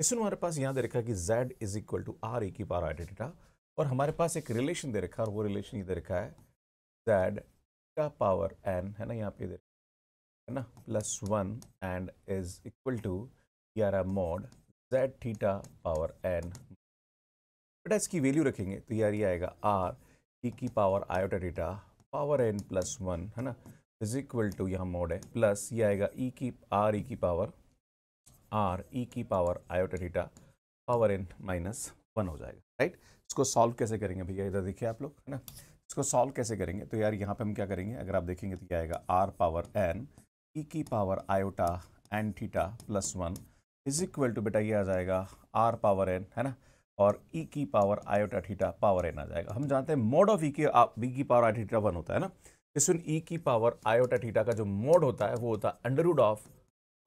इसमें हमारे पास यहाँ दे रखा कि z is equal to r e की पार आर डेटा और हमारे पास एक रिलेशन दे रखा है और वो रिलेशन ये दे रखा है z का पावर n है ना यहाँ पे दे है ना plus one and is equal to ग्यारह mod z theta power n बेटा इसकी वैल्यू रखेंगे तो यार ये आएगा r e की power iota theta power n plus one है ना इज इक्वल टू यहाँ मोड है प्लस ये आएगा e की आर e की पावर आर ई e की power iota theta power n minus one हो जाएगा राइट इसको सॉल्व कैसे करेंगे भैया इधर देखिए आप लोग है ना इसको सॉल्व कैसे करेंगे तो यार यहाँ पे हम क्या करेंगे अगर आप देखेंगे तो क्या आएगा आर पावर एन ई की power iota n theta plus one is equal to बेटा ये आ जाएगा आर पावर एन है ना और ई e की power iota theta power n आ जाएगा हम जानते हैं मोड ऑफ ई की बी की पावर आयोटा थीटा वन होता है ना इसमें तो ई e की पावर आयोटा थीटा का जो मोड होता है वो होता है under of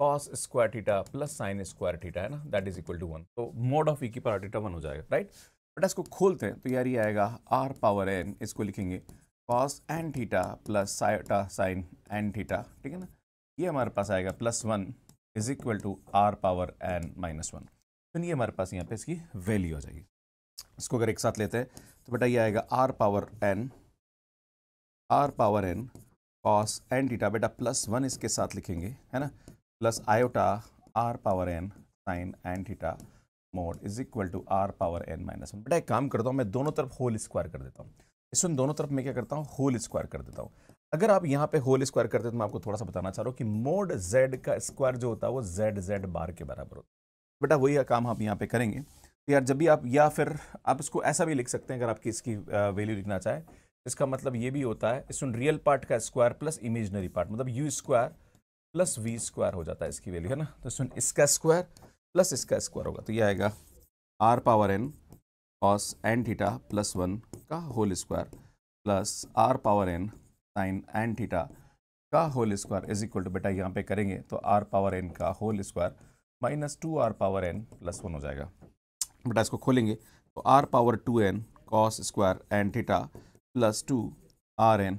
cos square theta plus sine square theta है ना that is equal to one तो मोड ऑफ ई की पावर थीटा वन हो जाएगा राइट बेटा इसको खोलते हैं तो यार ये आएगा आर पावर एन इसको लिखेंगे कॉस एन थीटा प्लस साइटा साइन एन थीटा ठीक है ना ये हमारे पास आएगा plus one is equal to r power n minus one तो ये हमारे पास यहाँ पे इसकी वैल्यू आ जाएगी इसको अगर एक साथ लेते हैं तो बेटा ये आएगा r power n r power n cos n theta बेटा प्लस वन इसके साथ लिखेंगे है ना plus iota r power n sin and theta mod is equal to r power n minus one बेटा एक काम करता हूँ मैं दोनों तरफ होल स्क्वायर कर देता हूँ इस दोनों तरफ मैं क्या करता हूँ होल स्क्वायर कर देता हूँ अगर आप यहाँ पे होल स्क्वायर करते तो मैं आपको थोड़ा सा बताना चाह रहा हूँ कि मोड जेड का स्क्वायर जो होता है वो जेड जेड बार के बराबर होता है बेटा वही काम आप यहाँ पे करेंगे तो यार जब भी आप या फिर आप इसको ऐसा भी लिख सकते हैं अगर आपकी इसकी वैल्यू लिखना चाहें इसका मतलब ये भी होता है इस रियल पार्ट का स्क्वायर प्लस इमेजनरी पार्ट मतलब u square plus v square हो जाता है इसकी वैल्यू है ना तो सुन इसका स्क्वायर प्लस इसका स्क्वायर होगा तो ये आएगा r power n cos n theta plus one का whole square plus r power n sine n theta का whole square is equal to बेटा यहाँ पे करेंगे तो आर पावर एन का whole square minus two r power n plus one हो जाएगा बेटा इसको खोलेंगे तो r power two n cos square n theta plus two r n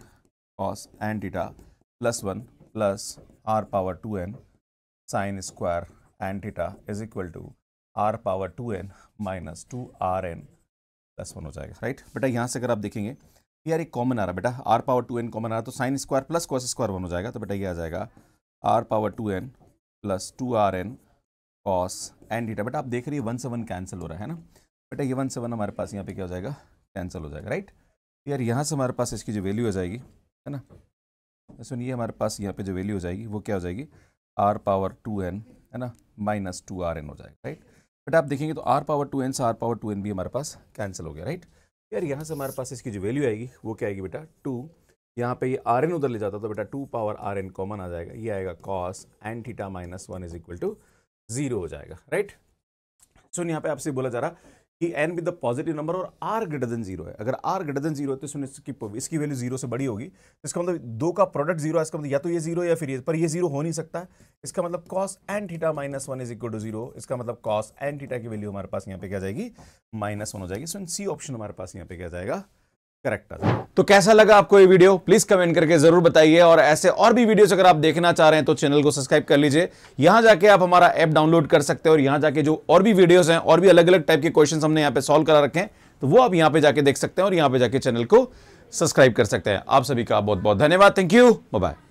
cos n theta plus one plus r power 2n square square tan theta is equal to r power 2n minus two r n plus one हो जाएगा right बेटा यहाँ से अगर आप देखेंगे यार एक कॉमन आ रहा बेटा r power two n common आ रहा तो sine square plus cos square one हो जाएगा तो बेटा ये आ जाएगा r power two n plus two r n cos n theta बेटा आप देख रही है वन से वन कैंसिल हो रहा है ना बेटा ये वन से वन हमारे पास यहाँ पे क्या हो जाएगा कैंसिल हो जाएगा राइट यार यहाँ से हमारे पास इसकी जो वैल्यू आ जाएगी है ना सुनिए हमारे पास यहाँ पे जो वैल्यू हो जाएगी वो क्या हो जाएगी आर पावर टू एन है ना माइनस टू आर एन हो जाएगा राइट बट आप देखेंगे तो आर पावर टू एन से आर पावर टू एन भी हमारे पास कैंसिल हो गया राइट यार यहाँ से हमारे पास इसकी जो वैल्यू आएगी वो क्या आएगी बेटा टू यहाँ पे ये आर एन उधर ले जाता तो बेटा two power r n common आ जाएगा ये आएगा cos n theta minus one is equal to zero हो जाएगा राइट सुन यहाँ पे आपसे बोला जा रहा कि एन विद पॉजिटिव नंबर और आर ग्रेटर देन जीरो है अगर आर ग्रेटर देन जीरो है तो इसकी इसकी वैल्यू जीरो से बड़ी होगी इसका मतलब दो का प्रोडक्ट जीरो है इसका मतलब या तो ये जीरो या फिर ये पर ये जीरो हो नहीं सकता इसका मतलब cos n theta minus one is equal to zero इसका मतलब कॉस एन थीटा की वैल्यू हमारे पास यहाँ पे क्या जाएगी माइनस वन हो जाएगी सो सी ऑप्शन हमारे पास यहाँ पे क्या जाएगा करेक्ट तो कैसा लगा आपको ये वीडियो प्लीज कमेंट करके जरूर बताइए और ऐसे और भी वीडियोस अगर आप देखना चाह रहे हैं तो चैनल को सब्सक्राइब कर लीजिए यहां जाके आप हमारा ऐप डाउनलोड कर सकते हैं और यहां जाके जो और भी वीडियोस हैं और भी अलग अलग टाइप के क्वेश्चन हमने यहाँ पे सॉल्व करा रखे हैं तो वो आप यहां पर जाके देख सकते हैं और यहां पर जाके चैनल को सब्सक्राइब कर सकते हैं आप सभी का बहुत बहुत धन्यवाद थैंक यू बाय